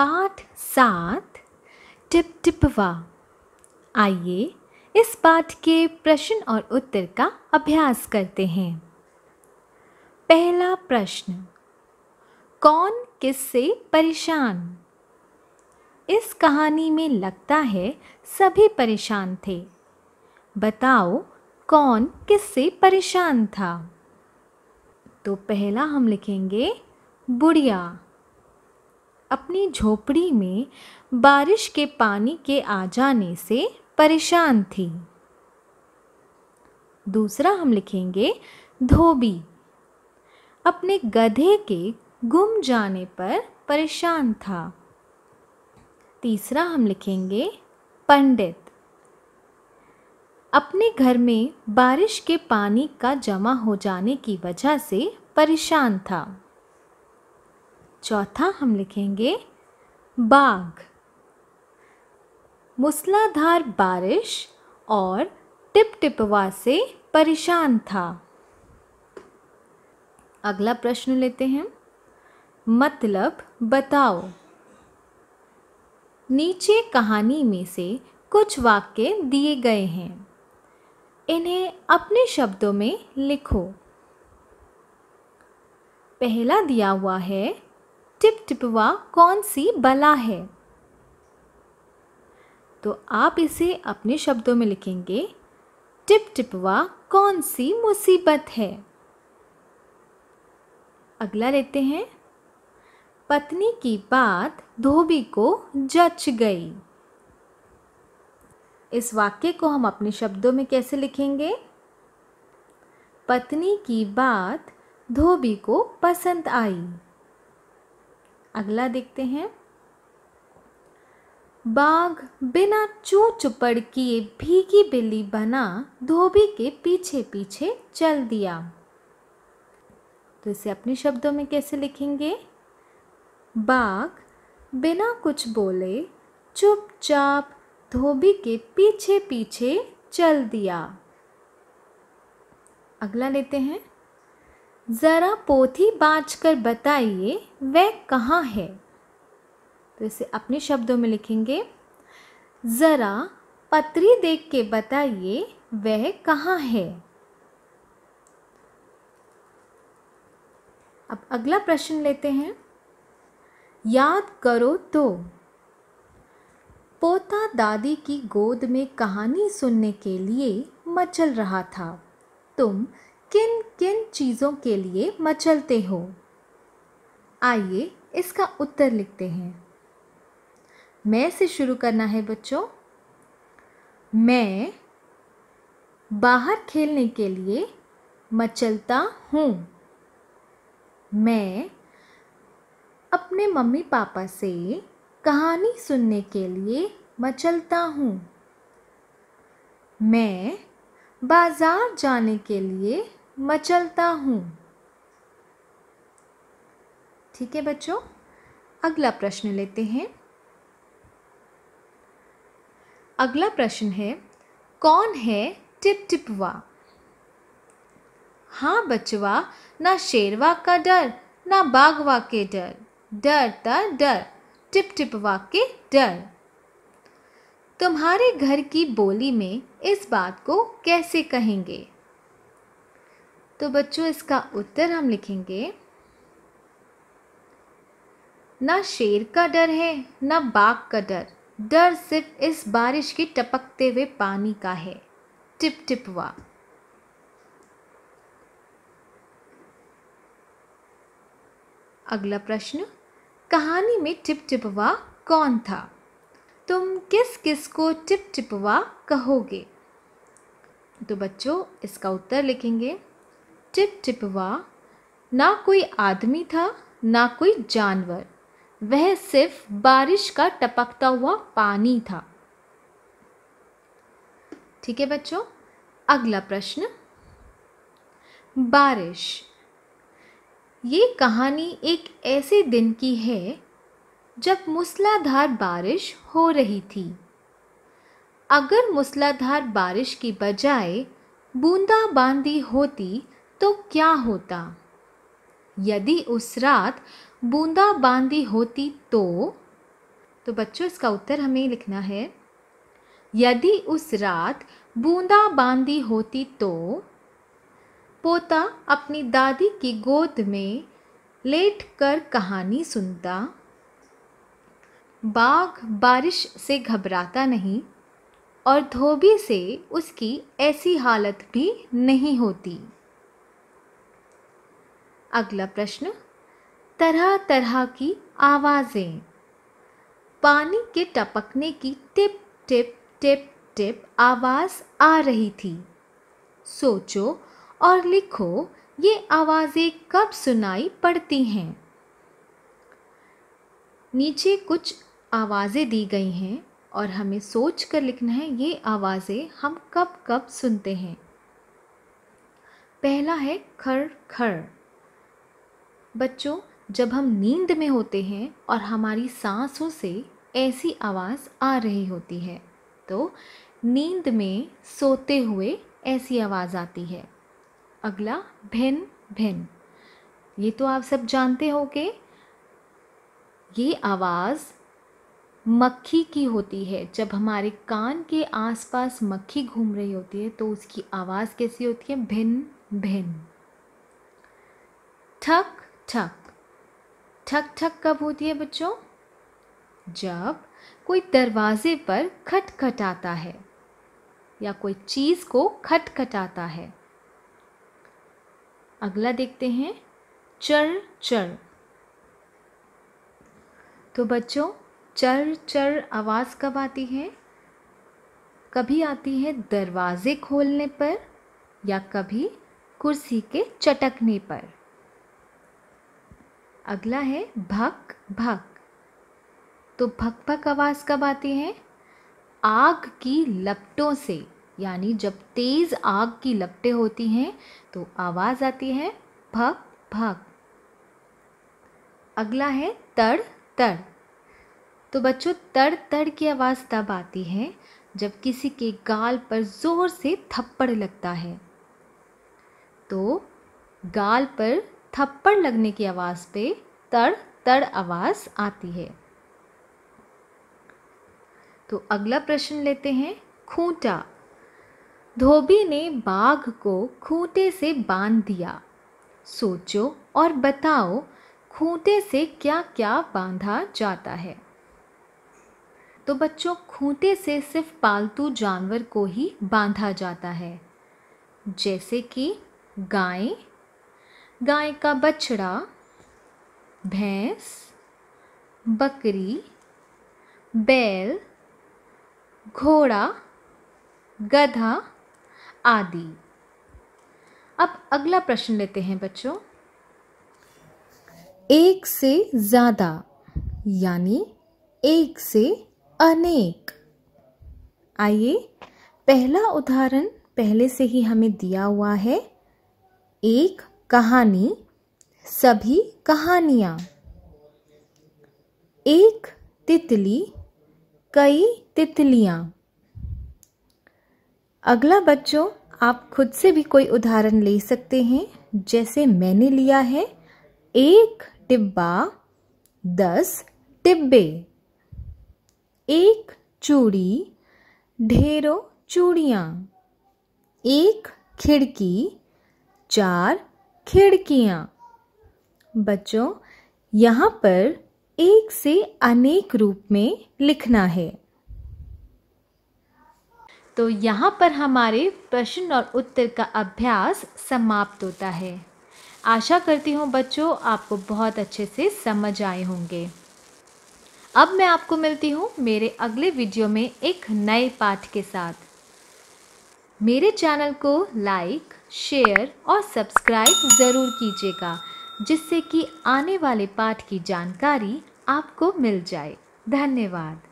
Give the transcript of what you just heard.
पाठ सात टिप टिपवा आइए इस पाठ के प्रश्न और उत्तर का अभ्यास करते हैं पहला प्रश्न कौन किससे परेशान इस कहानी में लगता है सभी परेशान थे बताओ कौन किससे परेशान था तो पहला हम लिखेंगे बुढ़िया अपनी झोपड़ी में बारिश के पानी के आ जाने से परेशान थी दूसरा हम लिखेंगे धोबी अपने गधे के गुम जाने पर परेशान था तीसरा हम लिखेंगे पंडित अपने घर में बारिश के पानी का जमा हो जाने की वजह से परेशान था चौथा हम लिखेंगे बाघ मूसलाधार बारिश और टिप टिपवा से परेशान था अगला प्रश्न लेते हैं मतलब बताओ नीचे कहानी में से कुछ वाक्य दिए गए हैं इन्हें अपने शब्दों में लिखो पहला दिया हुआ है टिप टिपवा कौन सी बला है तो आप इसे अपने शब्दों में लिखेंगे टिप टिपवा कौन सी मुसीबत है अगला लेते हैं पत्नी की बात धोबी को जच गई इस वाक्य को हम अपने शब्दों में कैसे लिखेंगे पत्नी की बात धोबी को पसंद आई अगला देखते हैं बाघ बिना चू चुपड़ किए भीगी बिल्ली बना धोबी के पीछे पीछे चल दिया तो इसे अपने शब्दों में कैसे लिखेंगे बाघ बिना कुछ बोले चुपचाप धोबी के पीछे पीछे चल दिया अगला लेते हैं ज़रा पोथी बाँच कर बताइए वह कहाँ है तो इसे अपने शब्दों में लिखेंगे ज़रा पत्री देख के बताइए वह कहाँ है अब अगला प्रश्न लेते हैं याद करो तो पोता दादी की गोद में कहानी सुनने के लिए मचल रहा था तुम किन किन चीज़ों के लिए मचलते हो आइए इसका उत्तर लिखते हैं मैं से शुरू करना है बच्चों मैं बाहर खेलने के लिए मचलता हूँ मैं अपने मम्मी पापा से कहानी सुनने के लिए मचलता हूँ मैं बाज़ार जाने के लिए मचलता हूँ ठीक है बच्चों अगला प्रश्न लेते हैं अगला प्रश्न है कौन है टिप टिपवा हाँ बचवा ना शेरवा का डर ना बागवा के डर डर ता डर टिप टिपवा के डर तुम्हारे घर की बोली में इस बात को कैसे कहेंगे तो बच्चों इसका उत्तर हम लिखेंगे ना शेर का डर है ना बाघ का डर डर सिर्फ इस बारिश के टपकते हुए पानी का है टिप टिपवा अगला प्रश्न कहानी में टिप टिपवा कौन था तुम किस किस को टिप टिपवा कहोगे तो बच्चों इसका उत्तर लिखेंगे टिप टिपवा ना कोई आदमी था ना कोई जानवर वह सिर्फ बारिश का टपकता हुआ पानी था ठीक है बच्चों अगला प्रश्न बारिश ये कहानी एक ऐसे दिन की है जब मूसलाधार बारिश हो रही थी अगर मूसलाधार बारिश की बजाय बूंदाबांदी होती तो क्या होता यदि उस रात बूंदा बांदी होती तो तो बच्चों इसका उत्तर हमें लिखना है यदि उस रात बूंदा बांदी होती तो पोता अपनी दादी की गोद में लेट कर कहानी सुनता बाघ बारिश से घबराता नहीं और धोबी से उसकी ऐसी हालत भी नहीं होती अगला प्रश्न तरह तरह की आवाज़ें पानी के टपकने की टिप टिप टिप टिप आवाज़ आ रही थी सोचो और लिखो ये आवाज़ें कब सुनाई पड़ती हैं नीचे कुछ आवाज़ें दी गई हैं और हमें सोच कर लिखना है ये आवाज़ें हम कब कब सुनते हैं पहला है खर खर बच्चों जब हम नींद में होते हैं और हमारी सांसों से ऐसी आवाज़ आ रही होती है तो नींद में सोते हुए ऐसी आवाज़ आती है अगला भिन भिन ये तो आप सब जानते हो कि ये आवाज़ मक्खी की होती है जब हमारे कान के आसपास मक्खी घूम रही होती है तो उसकी आवाज़ कैसी होती है भिन भिन ठक ठक ठक ठक कब होती है बच्चों जब कोई दरवाजे पर खटखटाता है या कोई चीज़ को खटखटाता है अगला देखते हैं चर चर तो बच्चों चर चर आवाज़ कब आती है कभी आती है दरवाज़े खोलने पर या कभी कुर्सी के चटकने पर अगला है भक भक तो भक भक आवाज़ कब आती है आग की लपटों से यानी जब तेज़ आग की लपटें होती हैं तो आवाज़ आती है भक भक अगला है तड़ तड़ तो बच्चों तड़ तड़ की आवाज़ तब आती है जब किसी के गाल पर ज़ोर से थप्पड़ लगता है तो गाल पर थप्पड़ लगने की आवाज़ पे तड़ तड़ आवाज़ आती है तो अगला प्रश्न लेते हैं खूंटा धोबी ने बाघ को खूंटे से बांध दिया सोचो और बताओ खूंटे से क्या क्या बांधा जाता है तो बच्चों खूंटे से सिर्फ पालतू जानवर को ही बांधा जाता है जैसे कि गाय गाय का बछड़ा भैंस बकरी बैल घोड़ा गधा आदि अब अगला प्रश्न लेते हैं बच्चों एक से ज़्यादा यानी एक से अनेक आइए पहला उदाहरण पहले से ही हमें दिया हुआ है एक कहानी सभी कहानियाँ एक तितली कई तितलियाँ अगला बच्चों आप खुद से भी कोई उदाहरण ले सकते हैं जैसे मैंने लिया है एक डिब्बा दस डिब्बे एक चूड़ी ढेरों चूड़ियाँ एक खिड़की चार खिड़कियाँ बच्चों यहाँ पर एक से अनेक रूप में लिखना है तो यहाँ पर हमारे प्रश्न और उत्तर का अभ्यास समाप्त होता है आशा करती हूँ बच्चों आपको बहुत अच्छे से समझ आए होंगे अब मैं आपको मिलती हूँ मेरे अगले वीडियो में एक नए पाठ के साथ मेरे चैनल को लाइक शेयर और सब्सक्राइब ज़रूर कीजिएगा जिससे कि आने वाले पाठ की जानकारी आपको मिल जाए धन्यवाद